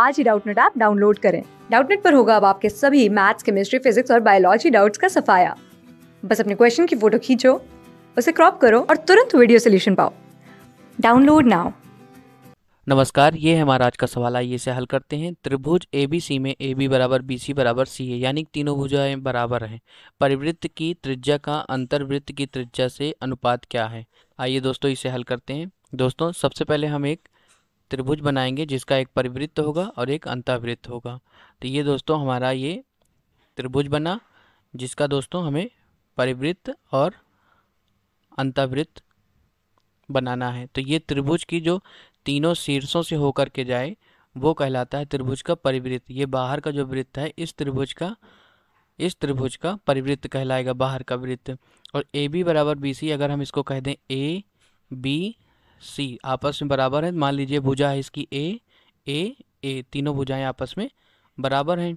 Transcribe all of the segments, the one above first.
आज ही Doubtnut app download करें डाउटनेट पर होगा अब आपके सभी मैथ्स केमिस्ट्री फिजिक्स और बायोलॉजी डाउट्स का सफाया बस अपने क्वेश्चन की फोटो खींचो उसे क्रॉप करो और तुरंत वीडियो सोल्यूशन पाओ डाउनलोड नाउ नमस्कार ये है हमारा आज का सवाल आइए इसे हल करते हैं त्रिभुज ए बी सी में ए बी बराबर बी सी बराबर सी है यानी तीनों भुजाएं बराबर हैं परिवृत्त की त्रिज्या का अंतर्वृत्त की त्रिज्या से अनुपात क्या है आइए दोस्तों इसे हल करते हैं दोस्तों सबसे पहले हम एक त्रिभुज बनाएंगे जिसका एक परिवृत्त होगा और एक अंतावृत्त होगा तो ये दोस्तों हमारा ये त्रिभुज बना जिसका दोस्तों हमें परिवृत्त और अंतावृत्त बनाना है तो ये त्रिभुज की जो तीनों शीर्षों से होकर के जाए वो कहलाता है त्रिभुज का परिवृत्त ये बाहर का जो वृत्त है इस त्रिभुज का इस त्रिभुज का परिवृत्त कहलाएगा बाहर का वृत्त और ए बी बराबर बी सी अगर हम इसको कह दें ए बी सी आपस में बराबर है मान लीजिए भुजा है इसकी ए ए ए तीनों भुजाएं आपस में बराबर हैं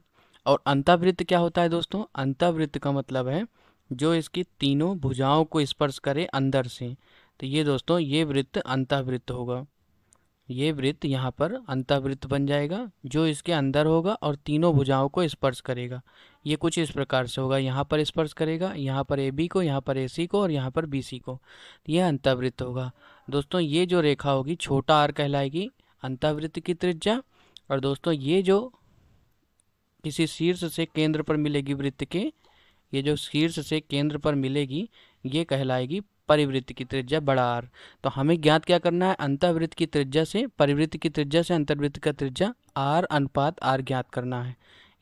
और अंतावृत्त क्या होता है दोस्तों अंतावृत्त का मतलब है जो इसकी तीनों भुजाओं को स्पर्श करे अंदर से तो ये दोस्तों ये वृत्त अंतावृत्त होगा ये वृत्त यहाँ पर अंतावृत्त बन जाएगा जो इसके अंदर होगा और तीनों भुजाओं को स्पर्श करेगा ये कुछ इस प्रकार से होगा यहाँ पर स्पर्श करेगा यहाँ पर ए बी को यहाँ पर ए सी को और यहाँ पर बी सी को तो यह अंतावृत्त होगा दोस्तों ये जो रेखा होगी छोटा आर कहलाएगी अंतावृत्त की त्रिज्या और दोस्तों ये जो किसी शीर्ष से केंद्र पर मिलेगी वृत्त के ये जो शीर्ष से केंद्र पर मिलेगी ये कहलाएगी परिवृत्त की त्रिज्या बड़ा आर तो हमें ज्ञात क्या करना है अंतर्वृत्त की त्रिज्या से परिवृत्त की त्रिज्या से अंतर्वृत्त का त्रिज्या आर अनुपात आर ज्ञात करना है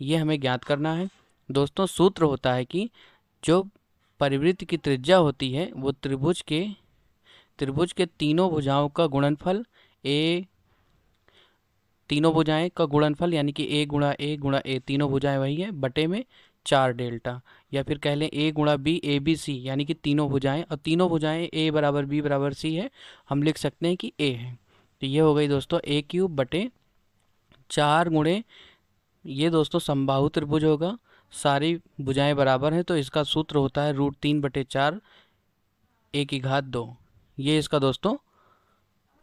ये हमें ज्ञात करना है दोस्तों सूत्र होता है कि जो परिवृत्त की त्रिज्या होती है वो त्रिभुज के त्रिभुज के तीनों भुजाओं का गुणनफल ए तीनों भुजाएं का गुणनफल यानी कि ए गुणा ए गुणा ए तीनों भुजाएं वही है बटे में चार डेल्टा या फिर कह लें ए गुणा बी ए बी सी यानी कि तीनों भुजाएं और तीनों भुजाएं ए बराबर बी बराबर सी है हम लिख सकते हैं कि ए है तो ये हो गई दोस्तों ए क्यूब बटे चार गुणे ये दोस्तों समबाहु त्रिभुज होगा सारी भुजाएं बराबर हैं तो इसका सूत्र होता है रूट तीन बटे चार ए की घात दो ये इसका दोस्तों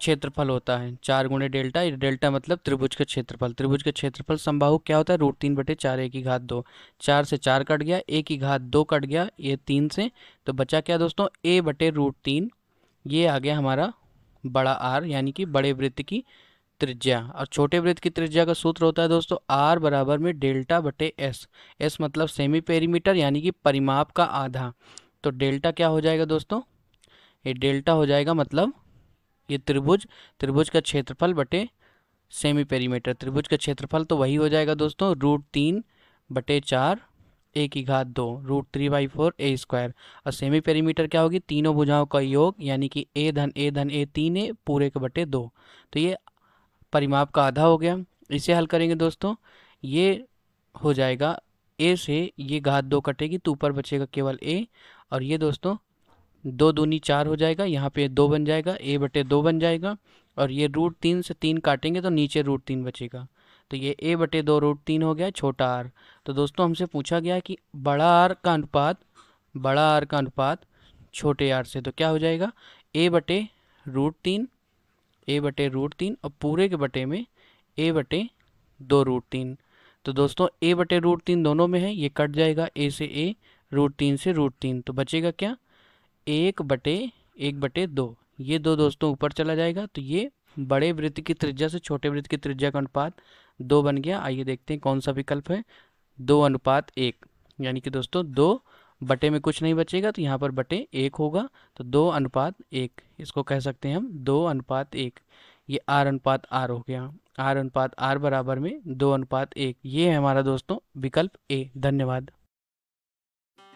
क्षेत्रफल होता है चार गुणे डेल्टा डेल्टा मतलब त्रिभुज का क्षेत्रफल त्रिभुज का क्षेत्रफल संभाहु क्या होता है रूट तीन बटे चार एक ही घात दो चार से चार कट गया एक ही घात दो कट गया ये तीन से तो बचा क्या दोस्तों ए बटे रूट तीन ये आ गया हमारा बड़ा आर यानी कि बड़े वृत्त की त्रिज्या और छोटे वृत्त की त्रिज्या का सूत्र होता है दोस्तों आर बराबर में डेल्टा बटे एस एस मतलब सेमी पेरीमीटर यानी कि परिमाप का आधा तो डेल्टा क्या हो जाएगा दोस्तों ये डेल्टा हो जाएगा मतलब ये त्रिभुज त्रिभुज का क्षेत्रफल बटे सेमी पेरीमीटर त्रिभुज का क्षेत्रफल तो वही हो जाएगा दोस्तों रूट तीन बटे चार ए की घात दो root three by four A square और सेमी पेरीमीटर क्या होगी तीनों भुजाओं का योग यानी कि ए धन ए धन ए तीन ए पूरे के बटे दो तो ये परिमाप का आधा हो गया इसे हल करेंगे दोस्तों ये हो जाएगा ए से ये घात दो कटेगी तो ऊपर बचेगा केवल ए और ये दोस्तों दो दूनी चार हो जाएगा यहाँ पे दो बन जाएगा ए बटे दो बन जाएगा और ये रूट तीन से तीन काटेंगे तो नीचे रूट तीन बचेगा तो ये ए बटे दो रूट तीन हो गया छोटा आर तो दोस्तों हमसे पूछा गया कि बड़ा आर का अनुपात बड़ा आर का अनुपात छोटे आर से तो क्या हो जाएगा ए बटे रूट तीन ए बटे रूट तीन और पूरे के बटे में ए बटे दो रूट तीन तो दोस्तों ए बटे रूट तीन दोनों में है ये कट जाएगा ए से ए रूट तीन से रूट तीन तो बचेगा क्या एक बटे एक बटे दो ये दो दोस्तों ऊपर चला जाएगा तो ये बड़े वृत्त की त्रिज्या से छोटे वृत्त की त्रिज्या का अनुपात दो बन गया आइए देखते हैं कौन सा विकल्प है दो अनुपात एक यानी कि दोस्तों दो बटे में कुछ नहीं बचेगा तो यहाँ पर बटे एक होगा तो दो अनुपात एक इसको कह सकते हैं हम दो अनुपात एक ये आर अनुपात आर हो गया आर अनुपात आर बराबर में दो अनुपात एक ये है हमारा दोस्तों विकल्प ए धन्यवाद